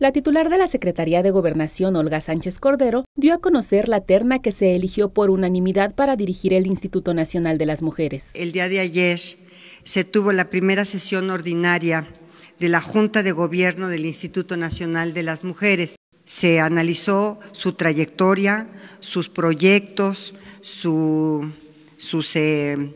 La titular de la Secretaría de Gobernación, Olga Sánchez Cordero, dio a conocer la terna que se eligió por unanimidad para dirigir el Instituto Nacional de las Mujeres. El día de ayer se tuvo la primera sesión ordinaria de la Junta de Gobierno del Instituto Nacional de las Mujeres. Se analizó su trayectoria, sus proyectos, su, eh,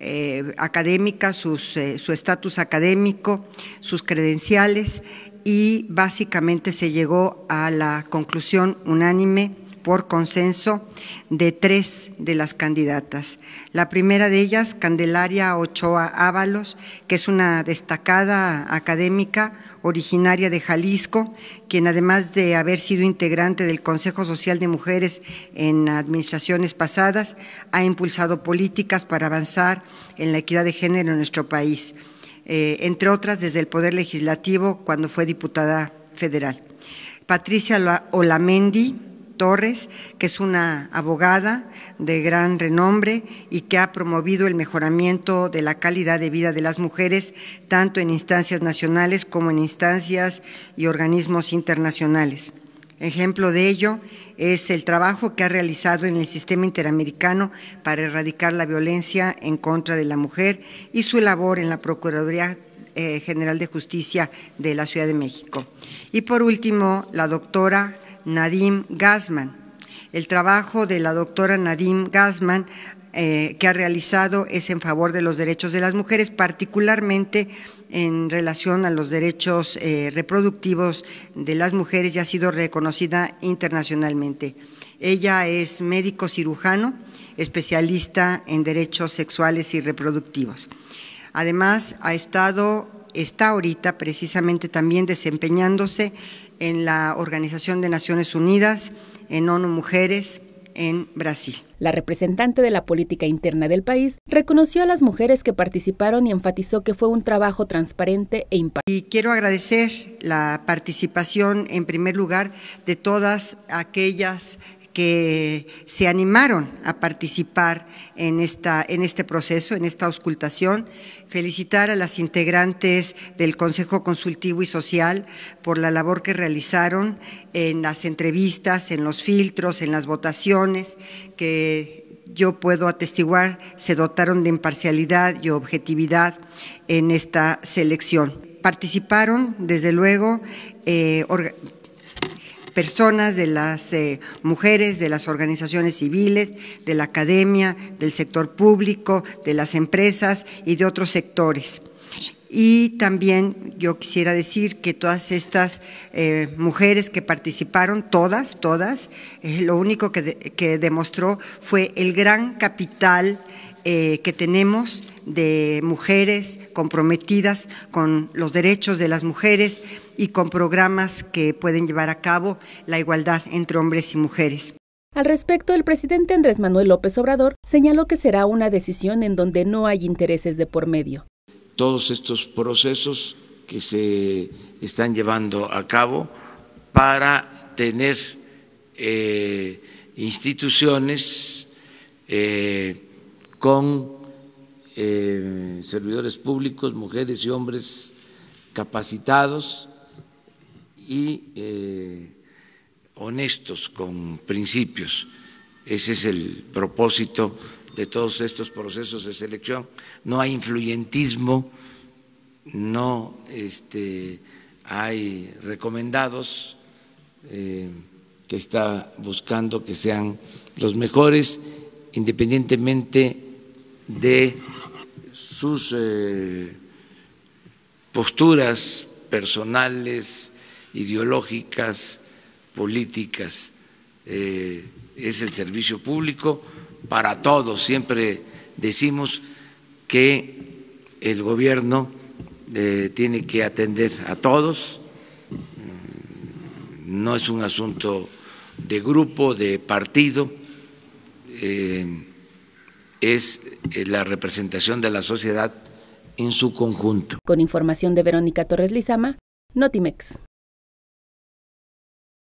eh, académica, eh, su estatus académico, sus credenciales y básicamente se llegó a la conclusión unánime por consenso de tres de las candidatas. La primera de ellas, Candelaria Ochoa Ábalos, que es una destacada académica originaria de Jalisco, quien además de haber sido integrante del Consejo Social de Mujeres en administraciones pasadas, ha impulsado políticas para avanzar en la equidad de género en nuestro país. Eh, entre otras desde el Poder Legislativo cuando fue diputada federal. Patricia Olamendi Torres, que es una abogada de gran renombre y que ha promovido el mejoramiento de la calidad de vida de las mujeres, tanto en instancias nacionales como en instancias y organismos internacionales. Ejemplo de ello es el trabajo que ha realizado en el sistema interamericano para erradicar la violencia en contra de la mujer y su labor en la Procuraduría eh, General de Justicia de la Ciudad de México. Y por último, la doctora Nadim Gassman. El trabajo de la doctora Nadim Gazman eh, que ha realizado es en favor de los derechos de las mujeres, particularmente en relación a los derechos eh, reproductivos de las mujeres y ha sido reconocida internacionalmente. Ella es médico cirujano, especialista en derechos sexuales y reproductivos. Además, ha estado, está ahorita precisamente también desempeñándose en la Organización de Naciones Unidas, en ONU Mujeres, en Brasil. La representante de la política interna del país reconoció a las mujeres que participaron y enfatizó que fue un trabajo transparente e imparcial. Y quiero agradecer la participación en primer lugar de todas aquellas que se animaron a participar en, esta, en este proceso, en esta auscultación. Felicitar a las integrantes del Consejo Consultivo y Social por la labor que realizaron en las entrevistas, en los filtros, en las votaciones, que yo puedo atestiguar se dotaron de imparcialidad y objetividad en esta selección. Participaron, desde luego, eh, personas, de las eh, mujeres, de las organizaciones civiles, de la academia, del sector público, de las empresas y de otros sectores. Y también yo quisiera decir que todas estas eh, mujeres que participaron, todas, todas, eh, lo único que, demostró fue el gran capital eh, que tenemos de mujeres comprometidas con los derechos de las mujeres y con programas que pueden llevar a cabo la igualdad entre hombres y mujeres. Al respecto, el presidente Andrés Manuel López Obrador señaló que será una decisión en donde no hay intereses de por medio todos estos procesos que se están llevando a cabo para tener eh, instituciones eh, con eh, servidores públicos, mujeres y hombres capacitados y honestos con principios. Ese es el propósito de todos estos procesos de selección, no hay influyentismo, no este, hay recomendados eh, que está buscando que sean los mejores, independientemente de sus eh, posturas personales, ideológicas, políticas. Eh, es el servicio público para todos. Siempre decimos que el gobierno eh, tiene que atender a todos, mm, no es un asunto de grupo, de partido, eh, es eh, la representación de la sociedad en su conjunto. Con información de Verónica Torres Lizama, Notimex.